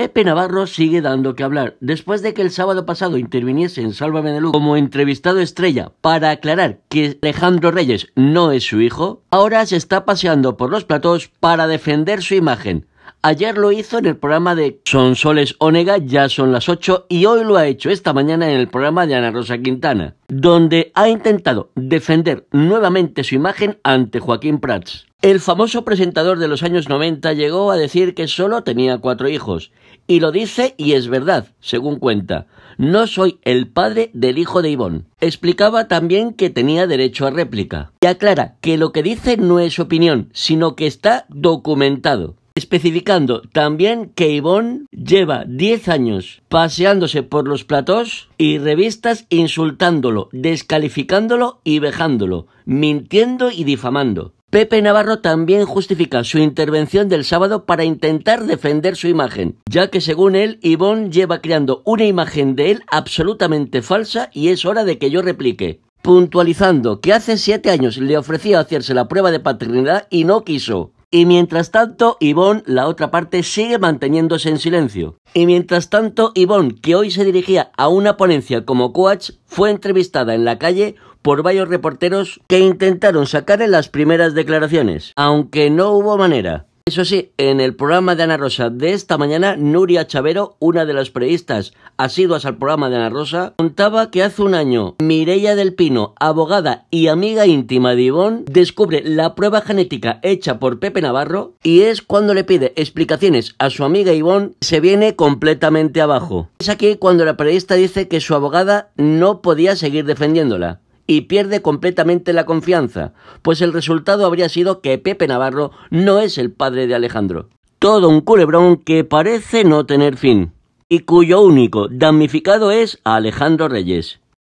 Pepe Navarro sigue dando que hablar, después de que el sábado pasado interviniese en Sálvame de como entrevistado estrella para aclarar que Alejandro Reyes no es su hijo, ahora se está paseando por los platós para defender su imagen. Ayer lo hizo en el programa de Son Soles Onega, ya son las 8, y hoy lo ha hecho esta mañana en el programa de Ana Rosa Quintana, donde ha intentado defender nuevamente su imagen ante Joaquín Prats. El famoso presentador de los años 90 llegó a decir que solo tenía cuatro hijos. Y lo dice y es verdad, según cuenta. No soy el padre del hijo de Ivón. Explicaba también que tenía derecho a réplica. Y aclara que lo que dice no es opinión, sino que está documentado. Especificando también que Ivón lleva 10 años paseándose por los platós y revistas insultándolo, descalificándolo y vejándolo, mintiendo y difamando. Pepe Navarro también justifica su intervención del sábado para intentar defender su imagen, ya que según él, Ivonne lleva creando una imagen de él absolutamente falsa y es hora de que yo replique. Puntualizando que hace siete años le ofrecía hacerse la prueba de paternidad y no quiso. Y mientras tanto, Ivonne, la otra parte, sigue manteniéndose en silencio. Y mientras tanto, Ivonne, que hoy se dirigía a una ponencia como coach, fue entrevistada en la calle por varios reporteros que intentaron sacarle las primeras declaraciones, aunque no hubo manera. Eso sí, en el programa de Ana Rosa de esta mañana, Nuria Chavero, una de las periodistas asiduas al programa de Ana Rosa, contaba que hace un año Mireia del Pino, abogada y amiga íntima de Ivón, descubre la prueba genética hecha por Pepe Navarro y es cuando le pide explicaciones a su amiga Ivón, se viene completamente abajo. Es aquí cuando la periodista dice que su abogada no podía seguir defendiéndola y pierde completamente la confianza, pues el resultado habría sido que Pepe Navarro no es el padre de Alejandro. Todo un culebrón que parece no tener fin y cuyo único damnificado es Alejandro Reyes.